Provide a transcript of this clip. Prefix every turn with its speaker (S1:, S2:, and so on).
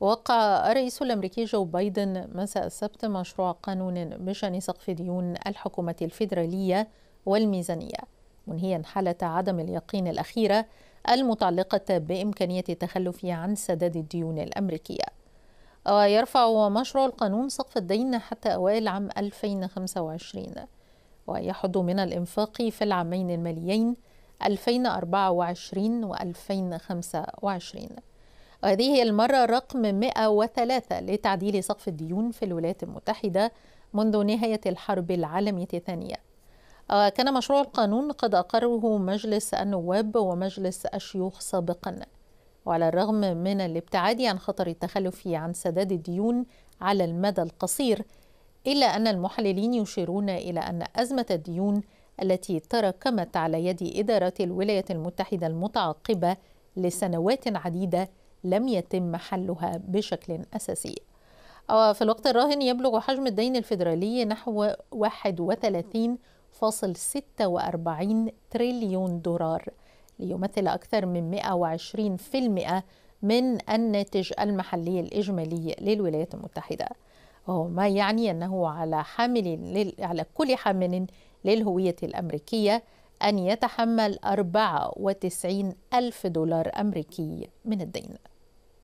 S1: وقع الرئيس الأمريكي جو بايدن مساء السبت مشروع قانون بشأن سقف ديون الحكومة الفيدرالية والميزانية منهيا حالة عدم اليقين الأخيرة المتعلقة بإمكانية التخلف عن سداد الديون الأمريكية ويرفع مشروع القانون سقف الدين حتى أوائل عام 2025 ويحد من الإنفاق في العامين الماليين 2024 و 2025 وهذه هي المرة رقم 103 لتعديل سقف الديون في الولايات المتحدة منذ نهاية الحرب العالمية الثانية آه، كان مشروع القانون قد أقره مجلس النواب ومجلس الشيوخ سابقا وعلى الرغم من الابتعاد عن خطر التخلف عن سداد الديون على المدى القصير إلا أن المحللين يشيرون إلى أن أزمة الديون التي تراكمت على يد إدارة الولايات المتحدة المتعاقبة لسنوات عديدة لم يتم حلها بشكل أساسي في الوقت الراهن يبلغ حجم الدين الفيدرالي نحو 31.46 تريليون دولار ليمثل أكثر من 120% من الناتج المحلي الإجمالي للولايات المتحدة وهو ما يعني أنه على حامل على كل حامل للهوية الأمريكية أن يتحمل 94 ألف دولار أمريكي من الدين